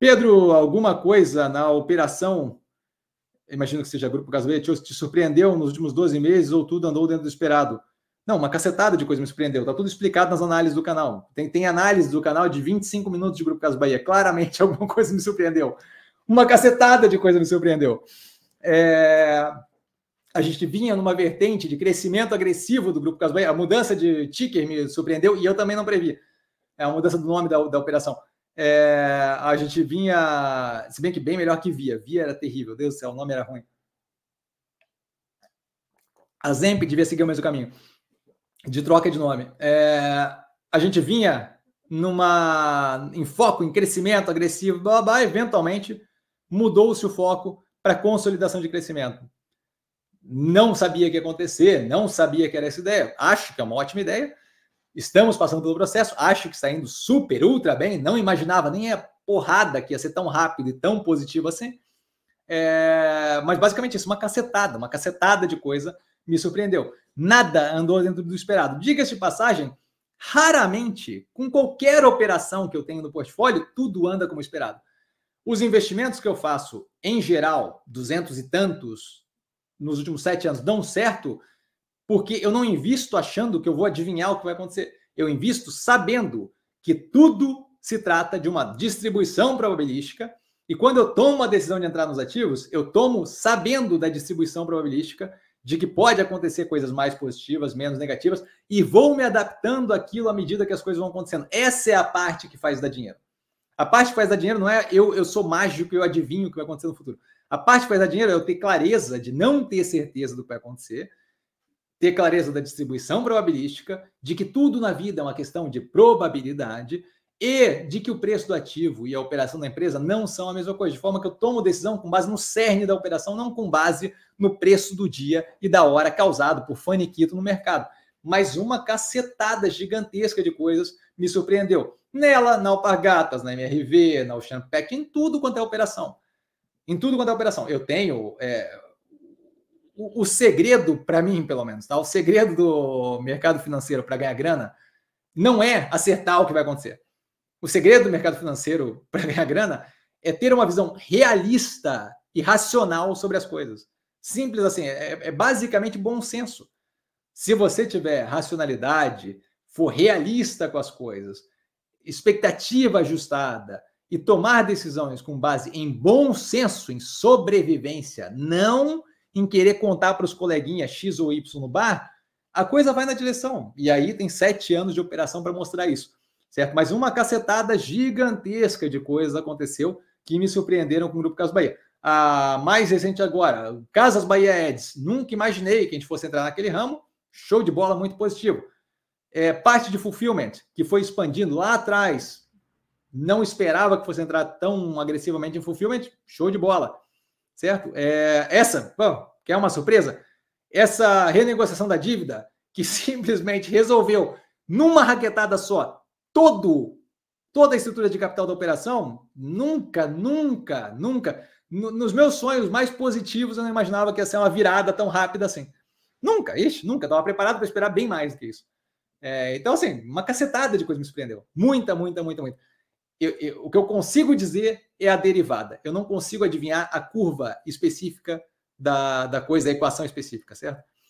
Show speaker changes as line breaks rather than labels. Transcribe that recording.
Pedro, alguma coisa na operação, imagino que seja Grupo Gasolina, te, te surpreendeu nos últimos 12 meses ou tudo andou dentro do esperado? Não, uma cacetada de coisa me surpreendeu. Tá tudo explicado nas análises do canal. Tem, tem análise do canal de 25 minutos de Grupo Caso Bahia. Claramente alguma coisa me surpreendeu. Uma cacetada de coisa me surpreendeu. É... A gente vinha numa vertente de crescimento agressivo do Grupo Caso Bahia. A mudança de ticker me surpreendeu e eu também não previ. É a mudança do nome da, da operação. É, a gente vinha, se bem que bem melhor que Via. Via era terrível, Deus do céu, o nome era ruim. A Zemp devia seguir o mesmo caminho, de troca de nome. É, a gente vinha numa em foco, em crescimento agressivo, blá, blá, eventualmente mudou-se o foco para consolidação de crescimento. Não sabia o que ia acontecer, não sabia que era essa ideia. Acho que é uma ótima ideia, Estamos passando pelo processo, acho que está indo super, ultra bem, não imaginava nem a porrada que ia ser tão rápido e tão positivo assim. É, mas basicamente isso, uma cacetada, uma cacetada de coisa me surpreendeu. Nada andou dentro do esperado. Diga-se de passagem, raramente, com qualquer operação que eu tenho no portfólio, tudo anda como esperado. Os investimentos que eu faço, em geral, duzentos e tantos nos últimos sete anos, dão certo porque eu não invisto achando que eu vou adivinhar o que vai acontecer. Eu invisto sabendo que tudo se trata de uma distribuição probabilística. E quando eu tomo a decisão de entrar nos ativos, eu tomo sabendo da distribuição probabilística de que pode acontecer coisas mais positivas, menos negativas, e vou me adaptando àquilo à medida que as coisas vão acontecendo. Essa é a parte que faz dar dinheiro. A parte que faz dar dinheiro não é eu, eu sou mágico, eu adivinho o que vai acontecer no futuro. A parte que faz dar dinheiro é eu ter clareza de não ter certeza do que vai acontecer ter clareza da distribuição probabilística, de que tudo na vida é uma questão de probabilidade e de que o preço do ativo e a operação da empresa não são a mesma coisa, de forma que eu tomo decisão com base no cerne da operação, não com base no preço do dia e da hora causado por faniquito no mercado. Mas uma cacetada gigantesca de coisas me surpreendeu. Nela, na Alpargatas, na MRV, na Ocean Pack, em tudo quanto é operação. Em tudo quanto é operação. Eu tenho é, o, o segredo, para mim, pelo menos, tá? O segredo do mercado financeiro para ganhar grana não é acertar o que vai acontecer. O segredo do mercado financeiro para ganhar grana é ter uma visão realista e racional sobre as coisas. Simples assim, é, é basicamente bom senso. Se você tiver racionalidade, for realista com as coisas, expectativa ajustada e tomar decisões com base em bom senso, em sobrevivência, não em querer contar para os coleguinhas X ou Y no bar, a coisa vai na direção. E aí tem sete anos de operação para mostrar isso, certo? Mas uma cacetada gigantesca de coisas aconteceu que me surpreenderam com o Grupo Casas Bahia. A mais recente agora, Casas Bahia Eds. Nunca imaginei que a gente fosse entrar naquele ramo. Show de bola, muito positivo. É, parte de fulfillment, que foi expandindo lá atrás. Não esperava que fosse entrar tão agressivamente em fulfillment. Show de bola certo? É, essa, bom, que é uma surpresa, essa renegociação da dívida que simplesmente resolveu numa raquetada só todo toda a estrutura de capital da operação, nunca, nunca, nunca nos meus sonhos mais positivos eu não imaginava que ia ser uma virada tão rápida assim. Nunca, ixi, nunca. Estava preparado para esperar bem mais do que isso. É, então, assim, uma cacetada de coisa me surpreendeu. Muita, muita, muita, muita eu, eu, o que eu consigo dizer é a derivada. Eu não consigo adivinhar a curva específica da, da coisa, a equação específica, certo?